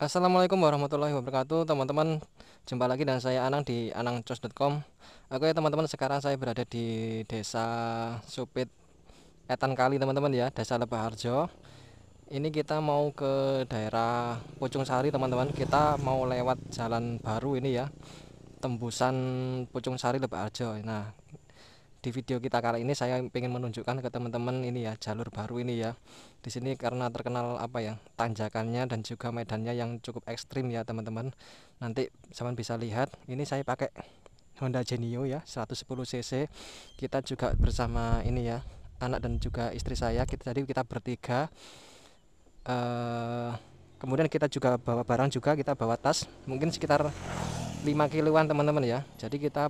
Assalamualaikum warahmatullahi wabarakatuh teman-teman jumpa lagi dan saya Anang di anangcos.com oke teman-teman sekarang saya berada di desa Supit Etan Kali teman-teman ya desa Lebaharjo ini kita mau ke daerah Pucung Sari teman-teman kita mau lewat jalan baru ini ya tembusan Pucung Sari Lebaharjo nah di video kita kali ini saya ingin menunjukkan ke teman-teman ini ya jalur baru ini ya di sini karena terkenal apa ya tanjakannya dan juga medannya yang cukup ekstrim ya teman-teman nanti teman bisa lihat ini saya pakai Honda Genio ya 110 cc kita juga bersama ini ya anak dan juga istri saya kita tadi kita bertiga uh, kemudian kita juga bawa barang juga kita bawa tas mungkin sekitar 5 kiloan teman-teman ya jadi kita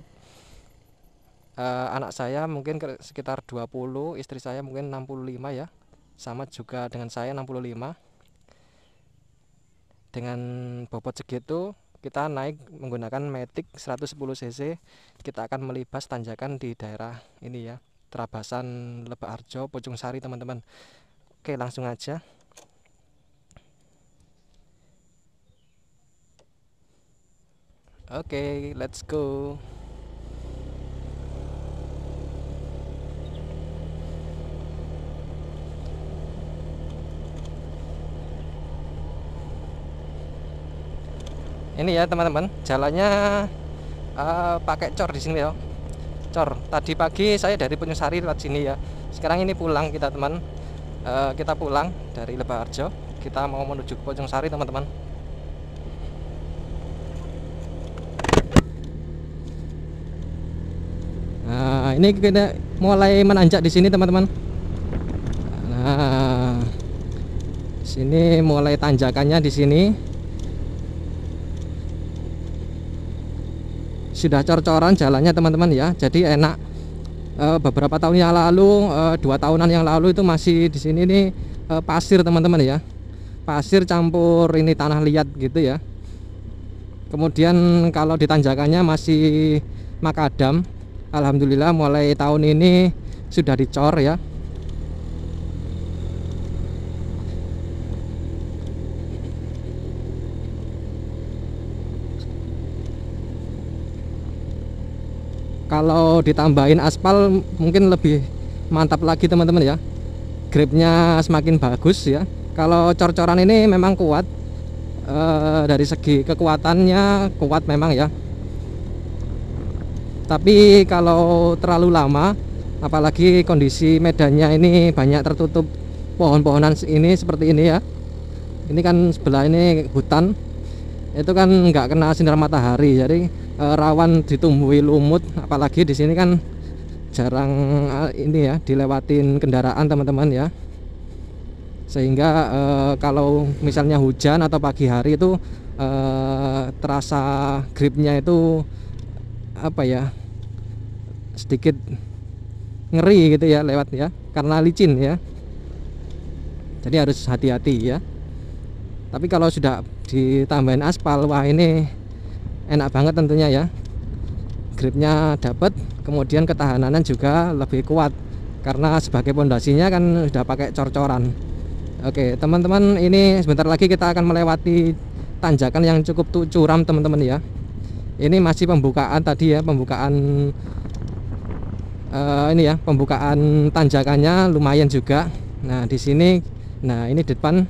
Eh, anak saya mungkin sekitar 20 istri saya mungkin 65 ya sama juga dengan saya 65 dengan bobot segitu kita naik menggunakan Matic 110 cc kita akan melibas tanjakan di daerah ini ya Terabasan Lebak Arjo Pucung Sari teman-teman oke langsung aja Oke, let's go. ini ya teman-teman jalannya uh, pakai cor di sini ya cor tadi pagi saya dari penyusari lewat sini ya sekarang ini pulang kita teman uh, kita pulang dari Arjo. kita mau menuju ke Sari teman-teman nah ini kita mulai menanjak di sini teman-teman nah sini mulai tanjakannya di sini sudah cor-coran jalannya teman-teman ya jadi enak e, beberapa tahun yang lalu e, dua tahunan yang lalu itu masih di sini nih e, pasir teman-teman ya pasir campur ini tanah liat gitu ya kemudian kalau di tanjakannya masih makadam Alhamdulillah mulai tahun ini sudah dicor ya kalau ditambahin aspal mungkin lebih mantap lagi teman-teman ya gripnya semakin bagus ya kalau cor-coran ini memang kuat e, dari segi kekuatannya kuat memang ya tapi kalau terlalu lama apalagi kondisi medannya ini banyak tertutup pohon-pohonan ini seperti ini ya ini kan sebelah ini hutan itu kan nggak kena sinar matahari jadi Eh, rawan ditumbuhi lumut apalagi di sini kan jarang eh, ini ya dilewatin kendaraan teman-teman ya sehingga eh, kalau misalnya hujan atau pagi hari itu eh, terasa gripnya itu apa ya sedikit ngeri gitu ya lewat ya karena licin ya jadi harus hati-hati ya tapi kalau sudah ditambahin aspal wah ini enak banget tentunya ya gripnya dapat kemudian ketahanannya juga lebih kuat karena sebagai pondasinya kan sudah pakai cor-coran Oke teman-teman ini sebentar lagi kita akan melewati tanjakan yang cukup curam teman-teman ya ini masih pembukaan tadi ya pembukaan uh, ini ya pembukaan tanjakannya lumayan juga nah di sini nah ini depan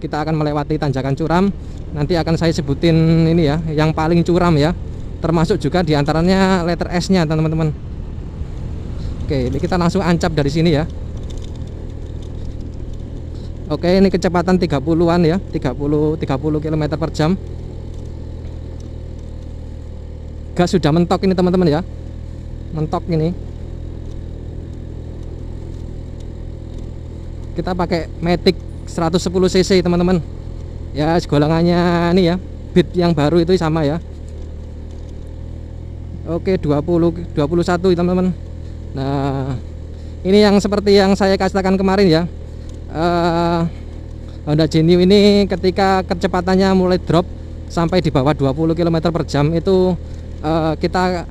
kita akan melewati tanjakan curam nanti akan saya sebutin ini ya yang paling curam ya termasuk juga diantaranya letter S nya teman-teman Oke ini kita langsung ancap dari sini ya Oke ini kecepatan 30an ya 30 30 km per jam gas sudah mentok ini teman-teman ya mentok ini kita pakai matic 110 cc teman-teman ya segolongannya ini ya bit yang baru itu sama ya Oke 20 21 teman-teman Nah ini yang seperti yang saya katakan kemarin ya uh, Honda Genio ini ketika kecepatannya mulai drop sampai di bawah 20 km per jam itu uh, kita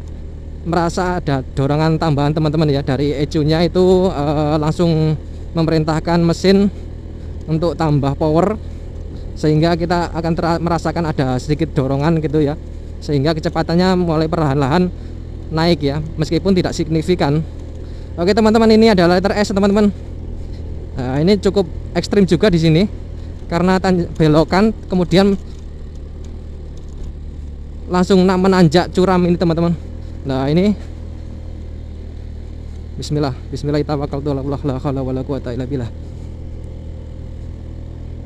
merasa ada dorongan tambahan teman-teman ya dari ecunya itu uh, langsung memerintahkan mesin untuk tambah power sehingga kita akan merasakan ada sedikit dorongan gitu ya sehingga kecepatannya mulai perlahan-lahan naik ya meskipun tidak signifikan oke teman-teman ini adalah letter S teman-teman nah, ini cukup ekstrim juga di sini karena belokan kemudian langsung menanjak curam ini teman-teman nah ini Bismillah Bismillahirrahmanirrahim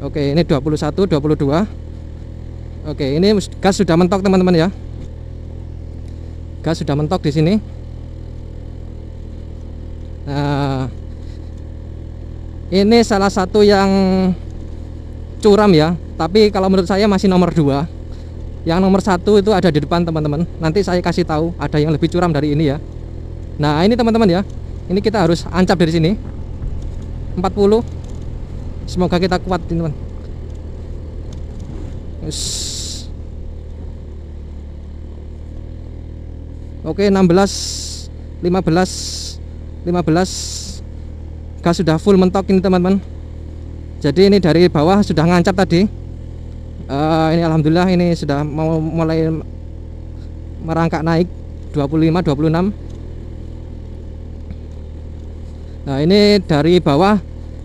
Oke ini 21 22 Oke ini gas sudah mentok teman-teman ya gas sudah mentok di sini nah ini salah satu yang curam ya tapi kalau menurut saya masih nomor dua yang nomor satu itu ada di depan teman-teman nanti saya kasih tahu ada yang lebih curam dari ini ya nah ini teman-teman ya ini kita harus ancap dari sini 40 semoga kita kuat teman yes. oke 16 15 15 gas sudah full mentok ini teman-teman jadi ini dari bawah sudah ngancap tadi uh, ini Alhamdulillah ini sudah mau mulai merangkak naik 25 26 Nah ini dari bawah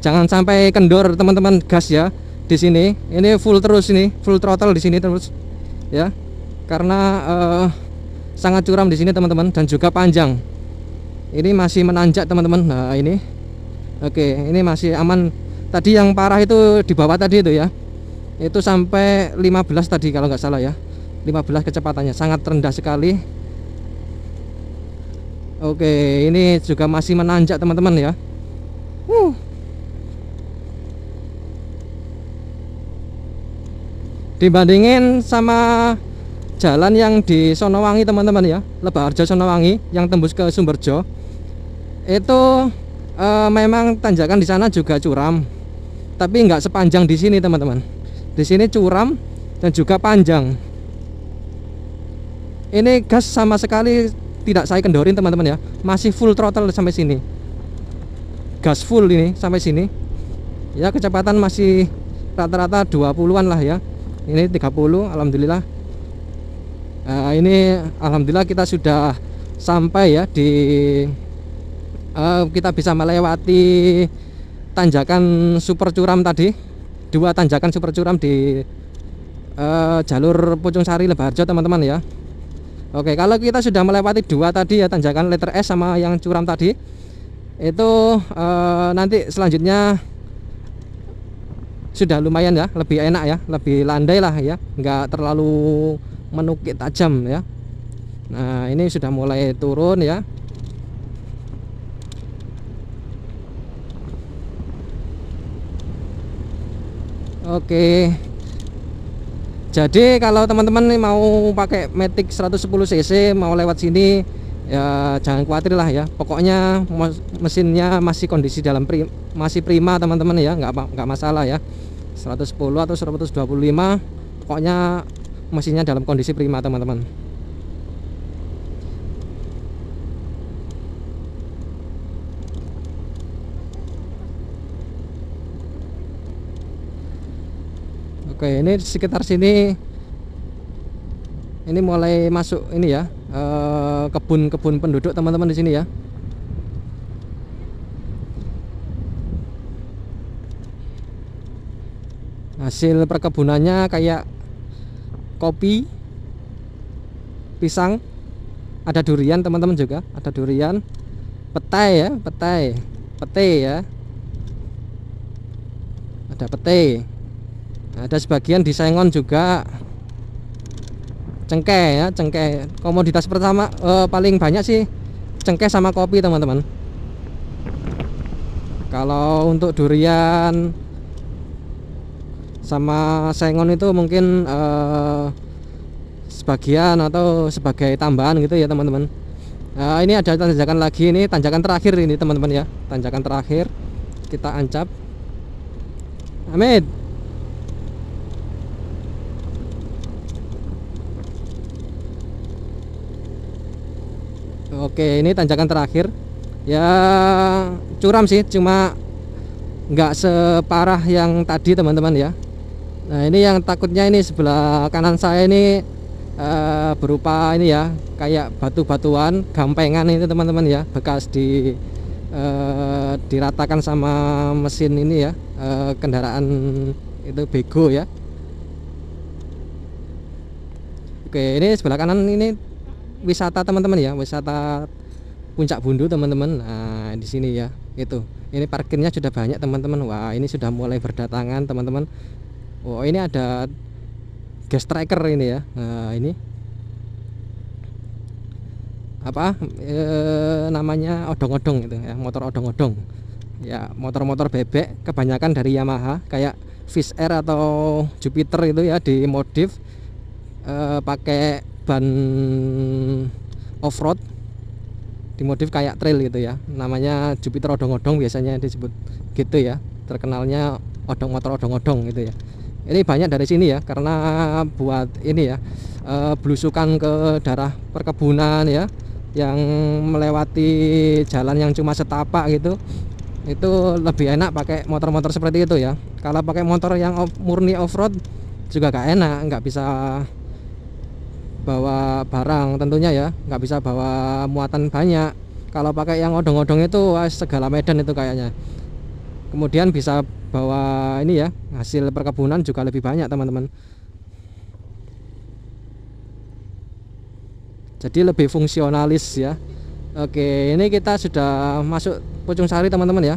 jangan sampai kendor teman-teman gas ya di sini ini full terus ini full throttle di sini terus ya karena uh, sangat curam di sini teman-teman dan juga panjang ini masih menanjak teman-teman nah ini oke ini masih aman tadi yang parah itu di bawah tadi itu ya itu sampai 15 tadi kalau nggak salah ya 15 kecepatannya sangat rendah sekali oke ini juga masih menanjak teman-teman ya uh dibandingin sama jalan yang di Sonowangi teman-teman ya Arjo Sonowangi yang tembus ke Sumberjo itu e, memang tanjakan di sana juga curam tapi nggak sepanjang di sini teman-teman di sini curam dan juga panjang ini gas sama sekali tidak saya kendorin teman-teman ya masih full throttle sampai sini gas full ini sampai sini ya kecepatan masih rata-rata 20-an lah ya ini 30 Alhamdulillah uh, ini Alhamdulillah kita sudah sampai ya di uh, kita bisa melewati tanjakan super curam tadi dua tanjakan super curam di uh, jalur Pucung Sari Lebarjo teman-teman ya Oke kalau kita sudah melewati dua tadi ya tanjakan letter S sama yang curam tadi itu uh, nanti selanjutnya sudah lumayan ya lebih enak ya lebih landai lah ya nggak terlalu menukik tajam ya nah ini sudah mulai turun ya Oke jadi kalau teman-teman mau pakai Matic 110 cc mau lewat sini ya jangan khawatir lah ya pokoknya mesinnya masih kondisi dalam pri, masih prima teman-teman ya nggak nggak masalah ya 110 atau 125 pokoknya mesinnya dalam kondisi prima teman-teman Oke ini sekitar sini ini mulai masuk ini ya eh, kebun-kebun penduduk teman-teman di sini ya. Hasil perkebunannya kayak kopi, pisang, ada durian teman-teman juga, ada durian, petai ya, petai, pete ya. Ada pete. Ada sebagian di Sengon juga cengkeh ya cengkeh komoditas pertama eh, paling banyak sih cengkeh sama kopi teman-teman kalau untuk durian sama sengon itu mungkin eh, sebagian atau sebagai tambahan gitu ya teman-teman nah, ini ada tanjakan lagi ini tanjakan terakhir ini teman-teman ya tanjakan terakhir kita ancap Amin. Oke, ini tanjakan terakhir. Ya curam sih, cuma nggak separah yang tadi teman-teman ya. Nah ini yang takutnya ini sebelah kanan saya ini e, berupa ini ya kayak batu-batuan, gampengan itu teman-teman ya bekas di e, diratakan sama mesin ini ya e, kendaraan itu bego ya. Oke ini sebelah kanan ini wisata teman-teman ya wisata puncak bundu teman-teman nah di sini ya itu ini parkirnya sudah banyak teman-teman wah ini sudah mulai berdatangan teman-teman oh ini ada gas tracker ini ya nah ini apa e, namanya odong-odong itu ya motor odong-odong ya motor-motor bebek kebanyakan dari Yamaha kayak Fish Air atau Jupiter itu ya dimodif e, eh, pakai ban off road dimodif kayak trail gitu ya namanya Jupiter odong-odong biasanya disebut gitu ya terkenalnya odong motor odong-odong gitu ya ini banyak dari sini ya karena buat ini ya e, belusukan ke daerah perkebunan ya yang melewati jalan yang cuma setapak gitu itu lebih enak pakai motor-motor seperti itu ya kalau pakai motor yang murni off road juga gak enak nggak bisa bawa barang tentunya ya nggak bisa bawa muatan banyak kalau pakai yang odong-odong itu wah, segala medan itu kayaknya kemudian bisa bawa ini ya hasil perkebunan juga lebih banyak teman-teman jadi lebih fungsionalis ya Oke ini kita sudah masuk Pucung Sari teman-teman ya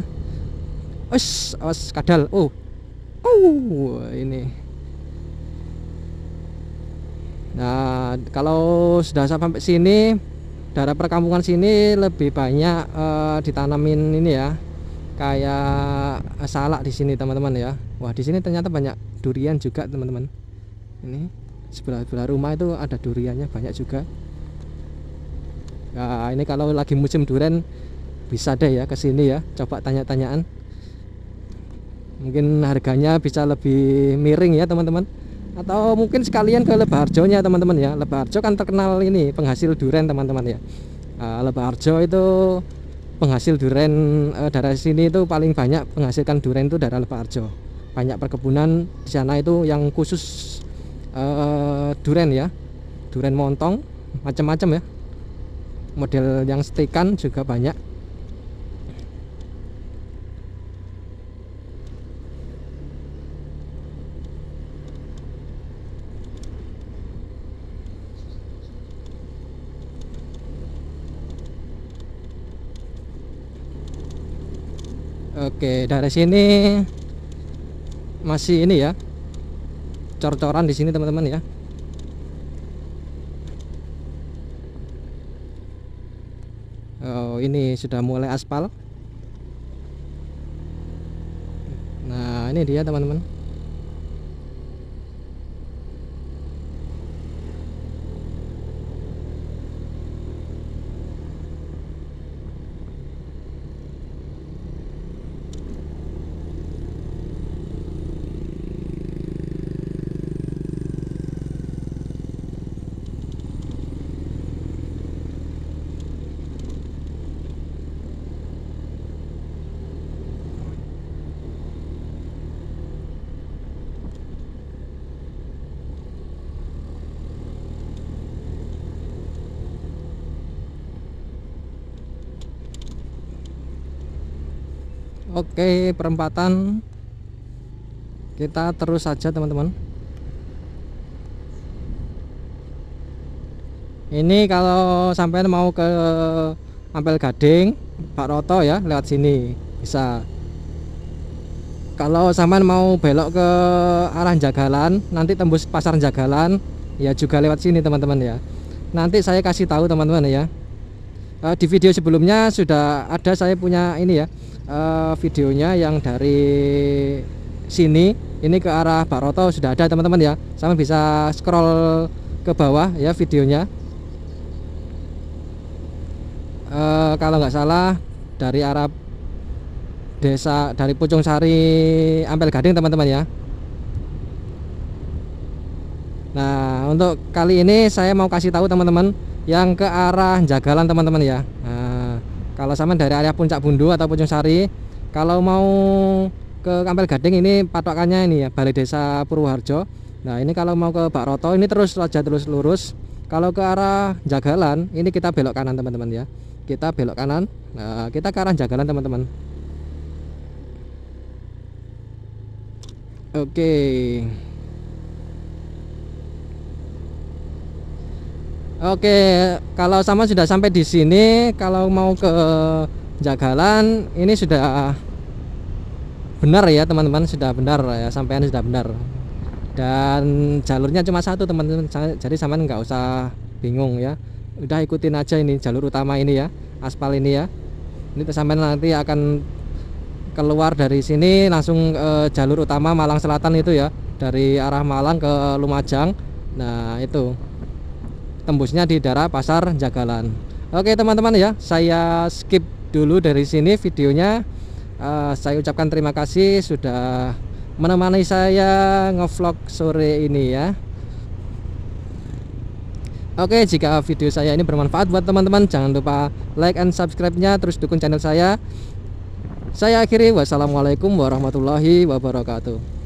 Us, us kadal oh, oh ini Nah, kalau sudah sampai sini daerah perkampungan sini lebih banyak uh, ditanamin ini ya. Kayak salak di sini teman-teman ya. Wah, di sini ternyata banyak durian juga teman-teman. Ini sebelah sebelah rumah itu ada duriannya banyak juga. Nah, ini kalau lagi musim durian bisa deh ya ke sini ya, coba tanya-tanyaan. Mungkin harganya bisa lebih miring ya, teman-teman atau mungkin sekalian ke Lebah Lebaharjonya teman-teman ya Lebah Arjo kan terkenal ini penghasil duren teman-teman ya uh, eh, Arjo itu penghasil duren uh, eh, daerah sini itu paling banyak penghasilkan duren itu daerah Arjo banyak perkebunan di sana itu yang khusus uh, eh, duren ya duren montong macam-macam ya model yang stekan juga banyak Oke, dari sini masih ini ya. Cor-coran di sini teman-teman ya. Oh, ini sudah mulai aspal. Nah, ini dia teman-teman. Oke perempatan kita terus saja teman-teman ini kalau sampai mau ke Ampel Gading Pak Roto ya lewat sini bisa kalau saman mau belok ke arah Jagalan nanti tembus pasar Jagalan ya juga lewat sini teman-teman ya nanti saya kasih tahu teman-teman ya uh, di video sebelumnya sudah ada saya punya ini ya uh, videonya yang dari sini ini ke arah Baroto sudah ada teman-teman ya sama bisa scroll ke bawah ya videonya uh, kalau nggak salah dari arah desa dari Pucung Sari Ampel Gading teman-teman ya nah untuk kali ini saya mau kasih tahu teman-teman yang ke arah Jagalan teman-teman ya. Nah, kalau sama dari area Puncak Bundu atau Puncak Sari, kalau mau ke Kampel Gading ini patokannya ini ya Balai Desa Purwoharjo. Nah, ini kalau mau ke Bakroto ini terus saja terus lurus. Kalau ke arah Jagalan ini kita belok kanan teman-teman ya. Kita belok kanan. Nah, kita ke arah Jagalan teman-teman. Oke. Okay. Oke, kalau sama sudah sampai di sini, kalau mau ke Jagalan ini sudah benar ya teman-teman, sudah benar ya sampean sudah benar. Dan jalurnya cuma satu teman-teman, jadi sama nggak usah bingung ya. Udah ikutin aja ini jalur utama ini ya, aspal ini ya. Ini sampean nanti akan keluar dari sini langsung ke jalur utama Malang Selatan itu ya, dari arah Malang ke Lumajang. Nah, itu tembusnya di daerah pasar Jagalan Oke teman-teman ya saya skip dulu dari sini videonya uh, saya ucapkan terima kasih sudah menemani saya ngevlog sore ini ya Oke jika video saya ini bermanfaat buat teman-teman jangan lupa like and subscribe nya terus dukung channel saya saya akhiri wassalamualaikum warahmatullahi wabarakatuh